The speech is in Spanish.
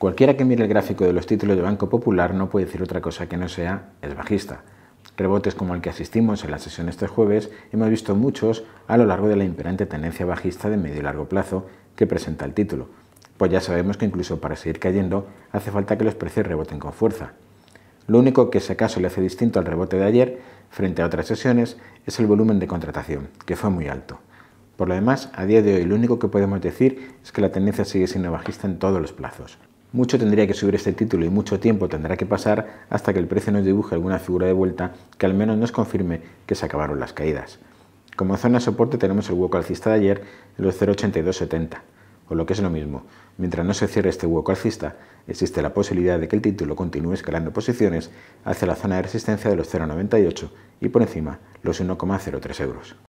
Cualquiera que mire el gráfico de los títulos de Banco Popular no puede decir otra cosa que no sea es bajista. Rebotes como el que asistimos en la sesión este jueves hemos visto muchos a lo largo de la imperante tendencia bajista de medio y largo plazo que presenta el título, pues ya sabemos que incluso para seguir cayendo hace falta que los precios reboten con fuerza. Lo único que si acaso le hace distinto al rebote de ayer frente a otras sesiones es el volumen de contratación, que fue muy alto. Por lo demás, a día de hoy lo único que podemos decir es que la tendencia sigue siendo bajista en todos los plazos. Mucho tendría que subir este título y mucho tiempo tendrá que pasar hasta que el precio nos dibuje alguna figura de vuelta que al menos nos confirme que se acabaron las caídas. Como zona de soporte tenemos el hueco alcista de ayer los 0.8270, o lo que es lo mismo, mientras no se cierre este hueco alcista, existe la posibilidad de que el título continúe escalando posiciones hacia la zona de resistencia de los 0.98 y por encima los 1,03 euros.